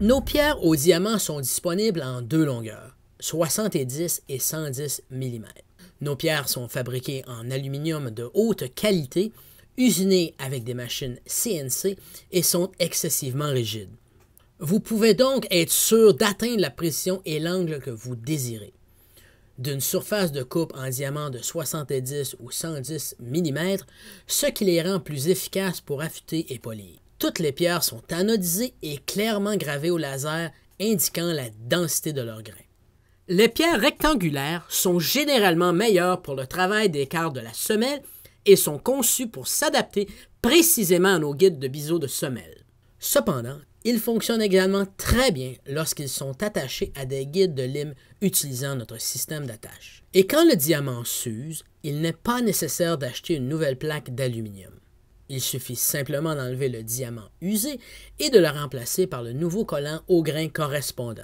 Nos pierres aux diamants sont disponibles en deux longueurs, 70 et 110 mm. Nos pierres sont fabriquées en aluminium de haute qualité, usinées avec des machines CNC et sont excessivement rigides. Vous pouvez donc être sûr d'atteindre la précision et l'angle que vous désirez. D'une surface de coupe en diamant de 70 ou 110 mm, ce qui les rend plus efficaces pour affûter et polir. Toutes les pierres sont anodisées et clairement gravées au laser, indiquant la densité de leur grain. Les pierres rectangulaires sont généralement meilleures pour le travail des quarts de la semelle et sont conçues pour s'adapter précisément à nos guides de biseau de semelle. Cependant, ils fonctionnent également très bien lorsqu'ils sont attachés à des guides de lime utilisant notre système d'attache. Et quand le diamant s'use, il n'est pas nécessaire d'acheter une nouvelle plaque d'aluminium. Il suffit simplement d'enlever le diamant usé et de le remplacer par le nouveau collant au grain correspondant.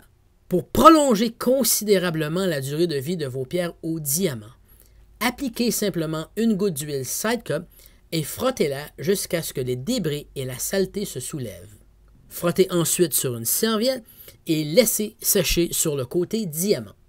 Pour prolonger considérablement la durée de vie de vos pierres au diamant, appliquez simplement une goutte d'huile Sidecup et frottez-la jusqu'à ce que les débris et la saleté se soulèvent. Frottez ensuite sur une serviette et laissez sécher sur le côté diamant.